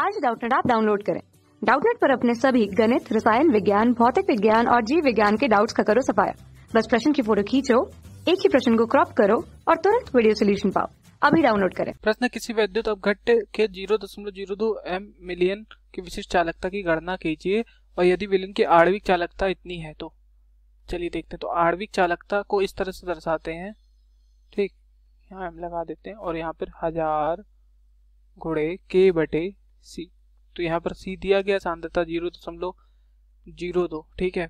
आज डाउटनेट आप डाउनलोड करें डाउटनेट पर अपने सभी गणित रसायन विज्ञान भौतिक विज्ञान और जीव विज्ञान के डाउट्स का करो सफाया बस प्रश्न की फोटो खींचो एक ही प्रश्न को क्रॉप करो और तुरंत वीडियो सोल्यूशन पाओ अभी डाउनलोड करें प्रश्न किसी वैद्युत अपघट्य के जीरो दशमलव जीरो दो एम मिलियन की विशिष्ट चालकता की गणना कीजिए और यदि विलियन की आणविक चालकता इतनी है तो चलिए देखते हैं तो आणविक चालकता को इस तरह से दर्शाते हैं ठीक यहाँ एम लगा देते हैं और यहाँ पर हजार घोड़े के बटे सी तो यहाँ पर सी दिया गया सांद्रता जीरो दशमलव जीरो दो ठीक है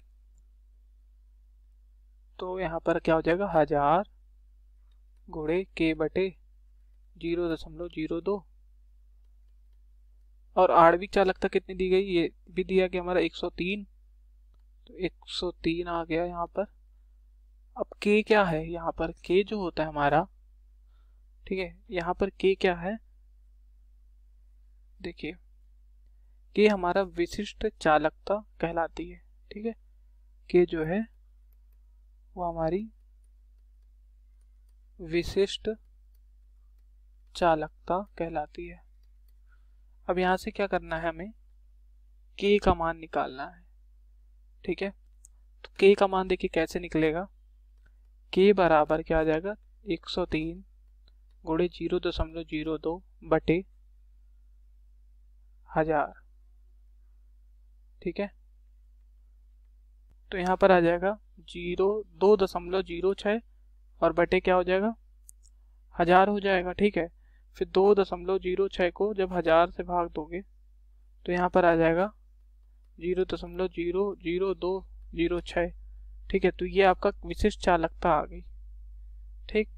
तो यहाँ पर क्या हो जाएगा हजार घोड़े के बटे जीरो दशमलव जीरो दो और आणविक चालकता कितनी दी गई ये भी दिया गया हमारा एक सौ तीन तो एक सौ तीन आ गया यहाँ पर अब के क्या है यहाँ पर के जो होता है हमारा ठीक है यहाँ पर के क्या है देखिए कि हमारा विशिष्ट चालकता कहलाती है ठीक है के जो है वो हमारी विशिष्ट चालकता कहलाती है अब यहाँ से क्या करना है हमें के का मान निकालना है ठीक है तो के का मान देखिए कैसे निकलेगा के बराबर क्या आ जाएगा 103 सौ तीन गुड़े जीरो दशमलव जीरो दो बटे हजार ठीक है तो यहाँ पर आ जाएगा जीरो दो दशमलव जीरो छः और बटे क्या हो जाएगा हजार हो जाएगा ठीक है फिर दो दशमलव जीरो छः को जब हजार से भाग दोगे तो यहाँ पर आ जाएगा जीरो दशमलव जीरो जीरो दो जीरो छः ठीक है तो ये आपका विशिष्ट चालकता आ गई ठीक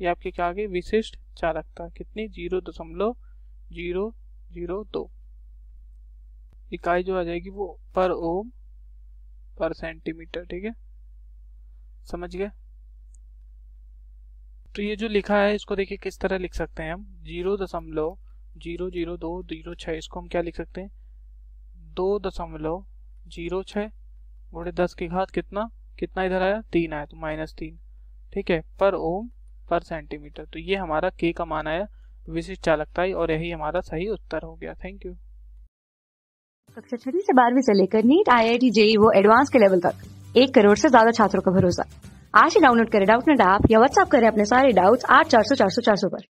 ये आपकी क्या आ गई विशिष्ट चालकता कितनी जीरो दशमलव जीरो जीरो दो इकाई जो आ जाएगी वो पर ओम पर सेंटीमीटर ठीक है समझ गए तो ये जो लिखा है इसको देखिए किस तरह लिख सकते हैं हम जीरो दशमलव जीरो जीरो दो जीरो छः इसको हम क्या लिख सकते हैं दो दशमलव जीरो छः बोले दस की घात कितना कितना इधर आया तीन आया तो माइनस तीन ठीक है पर ओम पर सेंटीमीटर तो ये हमारा के का मान आया विशिष्ट है और यही हमारा सही उत्तर हो गया थैंक यू कक्षा छठी से बारहवीं से लेकर NEET I I T JEE वो एडवांस के लेवल तक एक करोड़ से ज्यादा छात्रों का भरोसा आज ही डाउनलोड करें डाउट नेट ऐप या व्हाट्सएप करें अपने सारे डाउट्स आठ चार सौ चार सौ चार सौ पर